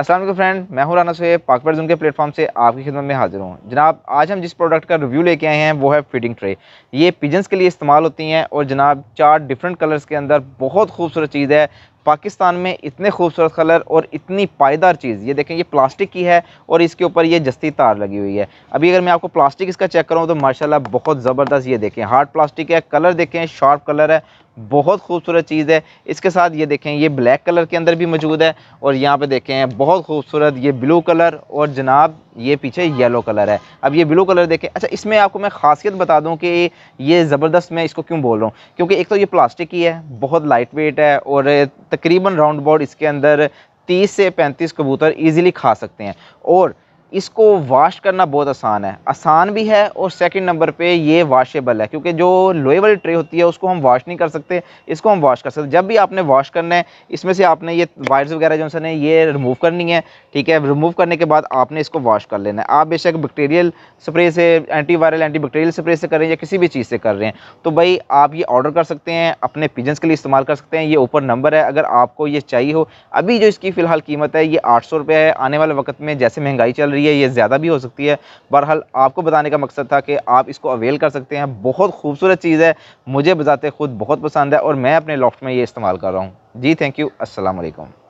असल फ्रेंड मैं हूं राना सोए पाकपर जून के प्लेटफॉर्म से आपकी खिदमत में हाजिर हूं जनाब आज हम जिस प्रोडक्ट का रिव्यू लेके आए हैं वो है फिटिंग ट्रे ये पिजन्स के लिए इस्तेमाल होती हैं और जनाब चार डिफरेंट कलर्स के अंदर बहुत खूबसूरत चीज़ है पाकिस्तान में इतने खूबसूरत कलर और इतनी पायदार चीज़ ये देखें ये प्लास्टिक की है और इसके ऊपर ये जस्ती तार लगी हुई है अभी अगर मैं आपको प्लास्टिक इसका चेक करूँ तो माशाल्लाह बहुत ज़बरदस्त ये देखें हार्ड प्लास्टिक है कलर देखें शार्प कलर है बहुत खूबसूरत चीज़ है इसके साथ ये देखें ये ब्लैक कलर के अंदर भी मौजूद है और यहाँ पे देखें बहुत खूबसूरत ये ब्लू कलर और जनाब ये पीछे येलो कलर है अब ये ब्लू कलर देखें अच्छा इसमें आपको मैं खासियत बता दूं कि ये ज़बरदस्त मैं इसको क्यों बोल रहा हूँ क्योंकि एक तो ये प्लास्टिक की है बहुत लाइट वेट है और तकरीबन राउंड बोर्ड इसके अंदर तीस से पैंतीस कबूतर ईज़िली खा सकते हैं और इसको वाश करना बहुत आसान है आसान भी है और सेकंड नंबर पे ये वाशेबल है क्योंकि जो लोहे वाली ट्रे होती है उसको हम वाश नहीं कर सकते इसको हम वाश कर सकते जब भी आपने वाश करना है इसमें से आपने ये वायर्स वगैरह जो है ये रिमूव करनी है ठीक है रिमूव करने के बाद आपने इसको वाश कर लेना है आप बेशक बैक्टीरियल स्प्रे से anti viral anti bacterial spray से कर रहे हैं या किसी भी चीज़ से कर रहे हैं तो भाई आप ये ऑर्डर कर सकते हैं अपने पिजन्स के लिए इस्तेमाल कर सकते हैं ये ऊपर नंबर है अगर आपको ये चाहिए हो अभी जो इसकी फ़िलहाल कीमत है ये आठ सौ है आने वाले वक्त में जैसे महंगाई चल रही रही है ये ज़्यादा भी हो सकती है बहरहाल आपको बताने का मकसद था कि आप इसको अवेल कर सकते हैं बहुत खूबसूरत चीज़ है मुझे बताते खुद बहुत पसंद है और मैं अपने लॉफ्ट में ये इस्तेमाल कर रहा हूँ जी थैंक यू असलम